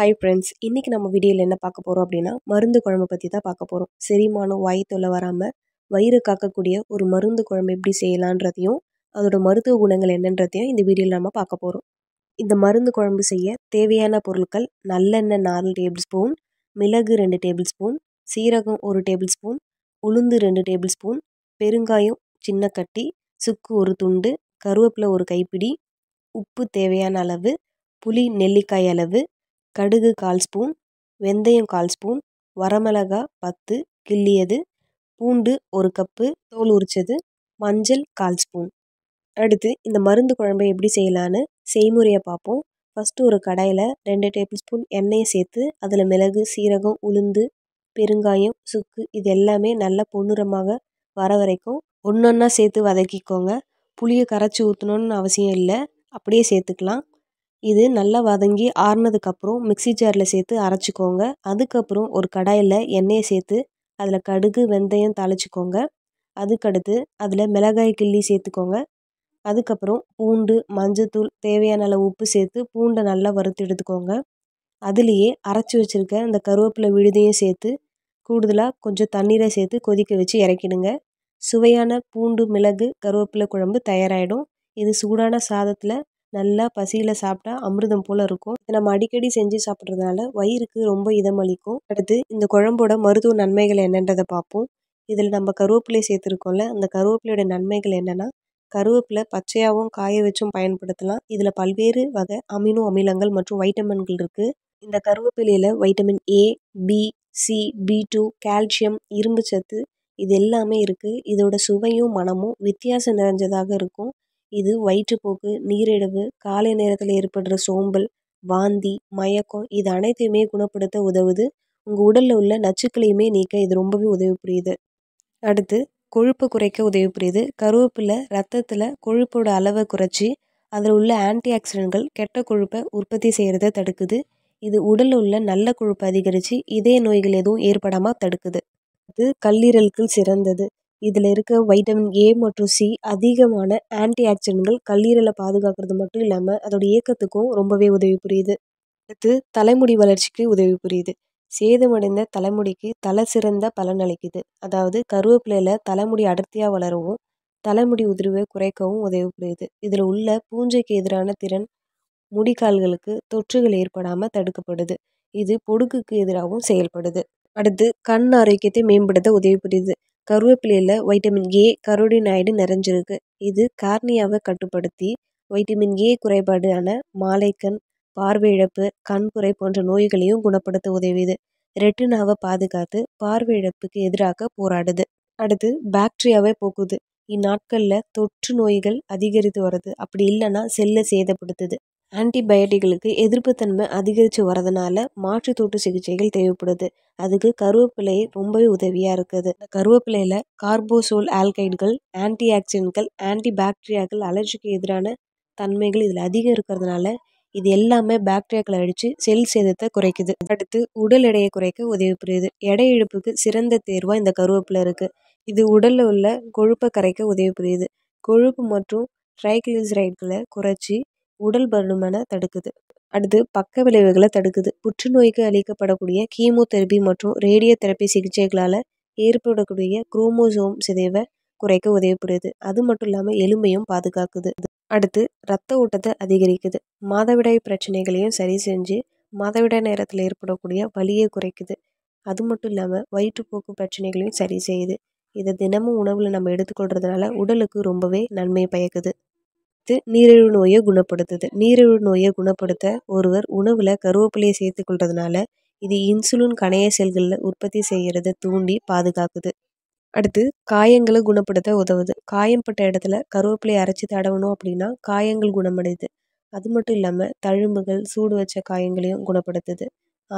hi friends இன்றைக்கி நம்ம வீடியோவில் என்ன பார்க்க போகிறோம் அப்படின்னா மருந்து குழம்பு பற்றி தான் பார்க்க போகிறோம் செரிமானம் வாய் தொல்லை வராமல் வயிறு காக்கக்கூடிய ஒரு மருந்து குழம்பு எப்படி செய்யலான்றதையும் அதோட மருத்துவ குணங்கள் என்னன்றதையும் இந்த வீடியோவில் நம்ம பார்க்க போகிறோம் இந்த மருந்து குழம்பு செய்ய தேவையான பொருட்கள் நல்லெண்ணெய் நாலு டேபிள் ஸ்பூன் மிளகு ரெண்டு டேபிள் ஸ்பூன் சீரகம் ஒரு டேபிள் ஸ்பூன் உளுந்து ரெண்டு டேபிள் ஸ்பூன் பெருங்காயம் சின்ன கட்டி சுக்கு ஒரு துண்டு கருவேப்பிலை ஒரு கைப்பிடி உப்பு தேவையான அளவு புளி நெல்லிக்காய் அளவு கடுகு கால் ஸ்பூன் வெந்தயம் கால் ஸ்பூன் வரமிளகா பத்து கிள்ளியது பூண்டு ஒரு கப்பு தோல் உரித்தது மஞ்சள் கால் ஸ்பூன் அடுத்து இந்த மருந்து குழம்பை எப்படி செய்யலான்னு செய்முறையை பார்ப்போம் ஃபஸ்ட்டு ஒரு கடாயில் ரெண்டு டேபிள் ஸ்பூன் எண்ணெயை சேர்த்து அதில் மிளகு சீரகம் உளுந்து பெருங்காயம் சுக்கு இது எல்லாமே நல்லா பொன்னுரமாக வர வரைக்கும் ஒன்று ஒன்றா சேர்த்து வதக்கிக்கோங்க புளியை கரைச்சி ஊற்றணுன்னு அவசியம் இல்லை அப்படியே சேர்த்துக்கலாம் இது நல்லா வதங்கி ஆறுனதுக்கப்புறம் மிக்சி ஜாரில் சேர்த்து அரைச்சிக்கோங்க அதுக்கப்புறம் ஒரு கடாயில் எண்ணெயை சேர்த்து அதில் கடுகு வெந்தயம் தாளிச்சிக்கோங்க அதுக்கடுத்து அதில் மிளகாய் கிள்ளி சேர்த்துக்கோங்க அதுக்கப்புறம் பூண்டு மஞ்சத்தூள் தேவையான அளவு உப்பு சேர்த்து பூண்டை நல்லா வறுத்து எடுத்துக்கோங்க அதுலேயே அரைச்சி வச்சுருக்க அந்த கருவேப்பிலை விழுதையும் சேர்த்து கூடுதலாக கொஞ்சம் தண்ணீரை சேர்த்து கொதிக்க வச்சு இறக்கிடுங்க சுவையான பூண்டு மிளகு கருவேப்பிலை குழம்பு தயாராகிடும் இது சூடான சாதத்தில் நல்லா பசியில் சாப்பிட்டா அமிர்தம் போல் இருக்கும் இதை நம்ம அடிக்கடி செஞ்சு சாப்பிட்றதுனால வயிறுக்கு ரொம்ப இதமளிக்கும் அடுத்து இந்த குழம்போட மருத்துவ நன்மைகள் என்னன்றதை பார்ப்போம் இதில் நம்ம கருவேப்பிலை சேர்த்துருக்கோம்ல அந்த கருவேப்பிலையோட நன்மைகள் என்னென்னா கருவேப்பிலை பச்சையாகவும் காய வச்சும் பயன்படுத்தலாம் இதில் பல்வேறு வகை அமினோ அமிலங்கள் மற்றும் வைட்டமின்கள் இருக்குது இந்த கருவேப்பிலையில் vitamin A B C B two calcium இரும்பு சத்து இது எல்லாமே இருக்குது இதோட சுவையும் மனமும் வித்தியாசம் நிறைஞ்சதாக இருக்கும் இது வயிற்றுப்போக்கு நீரிழிவு காலை நேரத்தில் ஏற்படுற சோம்பல் வாந்தி மயக்கம் இது அனைத்தையுமே குணப்படுத்த உதவுது உங்கள் உடலில் உள்ள நச்சுக்களையுமே நீக்க இது ரொம்பவே உதவி புரியுது அடுத்து கொழுப்பை குறைக்க உதவி புரியுது கருவேப்பிலை ரத்தத்தில் கொழுப்போட அளவை குறைச்சி அதில் உள்ள ஆன்டி ஆக்சிடென்ட்கள் கெட்ட கொழுப்பை உற்பத்தி செய்கிறத தடுக்குது இது உடலில் உள்ள நல்ல கொழுப்பை அதிகரித்து இதய நோய்கள் எதுவும் ஏற்படாமல் தடுக்குது இது கல்லீரலுக்கு சிறந்தது இதில் இருக்க வைட்டமின் ஏ மற்றும் சி அதிகமான ஆன்டி ஆக்சிடென்ட்கள் கல்லீரலை பாதுகாக்கிறது மட்டும் இல்லாமல் அதோடய இயக்கத்துக்கும் ரொம்பவே உதவி புரியுது அடுத்து தலைமுடி வளர்ச்சிக்கு உதவி புரியுது சேதமடைந்த தலைமுடிக்கு தலை சிறந்த பலன் அளிக்குது அதாவது கருவேப்பிலையில் தலைமுடி அடர்த்தியாக வளரவும் தலைமுடி உதிர்வை குறைக்கவும் உதவி புரியுது இதில் உள்ள பூஞ்சைக்கு எதிரான திறன் முடிக்கால்களுக்கு தொற்றுகள் ஏற்படாமல் தடுக்கப்படுது இது பொடுகுக்கு எதிராகவும் செயல்படுது அடுத்து கண் ஆரோக்கியத்தை மேம்படுத்த உதவி புரியுது கருவேப்பிலையில் வைட்டமின் ஏ கரோடினாய்டு நிறைஞ்சிருக்கு இது கார்னியாவை கட்டுப்படுத்தி வைட்டமின் ஏ குறைபாடான மாலைக்கண் பார்வை இழப்பு கண்புரை போன்ற நோய்களையும் குணப்படுத்த உதவுது ரெட்டினாவை பாதுகாத்து பார்வை இழப்புக்கு எதிராக போராடுது அடுத்து பாக்டீரியாவை போக்குது இந்நாட்களில் தொற்று நோய்கள் அதிகரித்து வருது அப்படி இல்லைன்னா செல்லை சேதப்படுத்துது ஆன்டிபயாட்டிகளுக்கு எதிர்ப்புத்தன்மை அதிகரித்து வரதுனால மாற்று தோட்டு சிகிச்சைகள் தேவைப்படுது அதுக்கு கருவேப்பிலை ரொம்பவே உதவியாக இருக்குது இந்த கருவேப்பிலையில் கார்போசோல் ஆல்கைடுகள் ஆன்டி ஆக்சிடென்ட்கள் ஆன்டி பாக்டீரியாக்கள் அலர்ஜிக்கு எதிரான தன்மைகள் இதில் அதிகம் இருக்கிறதுனால இது எல்லாமே பாக்டீரியாக்களை அழித்து செல் சேதத்தை குறைக்குது அடுத்து உடல் எடையை குறைக்க உதவி புரியுது எடை இழப்புக்கு சிறந்த தேர்வாக இந்த கருவேப்பிலை இருக்குது இது உடலில் உள்ள கொழுப்பை கரைக்க உதவி புரியுது கொழுப்பு மற்றும் ட்ரைக்ளிசரைட்களை குறைச்சி உடல் பருமனை தடுக்குது அடுத்து பக்க விளைவுகளை தடுக்குது புற்றுநோய்க்கு அளிக்கப்படக்கூடிய கீமோதெரபி மற்றும் ரேடியோ தெரப்பி சிகிச்சைகளால் ஏற்படக்கூடிய குரோமோசோம் சிதைவை குறைக்க உதவி அது மட்டும் இல்லாமல் எலும்பையும் பாதுகாக்குது அடுத்து ரத்த ஓட்டத்தை அதிகரிக்குது மாதவிடாய் பிரச்சனைகளையும் சரி செஞ்சு மாதவிடாய் நேரத்தில் ஏற்படக்கூடிய வலியை குறைக்குது அது மட்டும் இல்லாமல் வயிற்றுப்போக்கு பிரச்சனைகளையும் சரி செய்யுது இதை தினமும் உணவில் நம்ம எடுத்துக்கொள்கிறதுனால உடலுக்கு ரொம்பவே நன்மை பயக்குது அடுத்து நீரிழிவு நோயை குணப்படுத்துது நீரிழிவு நோயை குணப்படுத்த ஒருவர் உணவில் கருவேப்பிலையை கொள்றதுனால இது இன்சுலின் கணைய செல்களில் உற்பத்தி செய்கிறத தூண்டி பாதுகாக்குது அடுத்து காயங்களை குணப்படுத்த உதவுது காயம்பட்ட இடத்துல கருவேப்பிலையை அரைச்சி தடவணும் அப்படின்னா காயங்கள் குணமடையுது அது மட்டும் இல்லாமல் தழும்புகள் சூடு வச்ச காயங்களையும் குணப்படுத்துது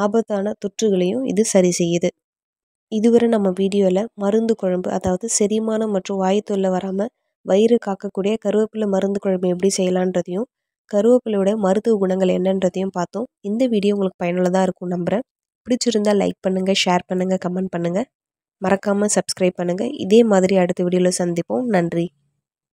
ஆபத்தான தொற்றுகளையும் இது சரி செய்யுது இதுவரை நம்ம வீடியோவில் மருந்து குழம்பு அதாவது செரிமானம் மற்றும் வாய் தொல்லை வராமல் வயிறு காக்கக்கூடிய கருவேப்பிலை மருந்து குழம்பு எப்படி செய்யலான்றதையும் கருவேப்பிலையோட மருத்துவ குணங்கள் என்னன்றதையும் பார்த்தோம் இந்த வீடியோ உங்களுக்கு பயனுள்ளதாக இருக்கும் நம்புகிறேன் பிடிச்சிருந்தால் லைக் பண்ணுங்கள் ஷேர் பண்ணுங்கள் கமெண்ட் பண்ணுங்கள் மறக்காமல் சப்ஸ்கிரைப் பண்ணுங்கள் இதே மாதிரி அடுத்த வீடியோவில் சந்திப்போம் நன்றி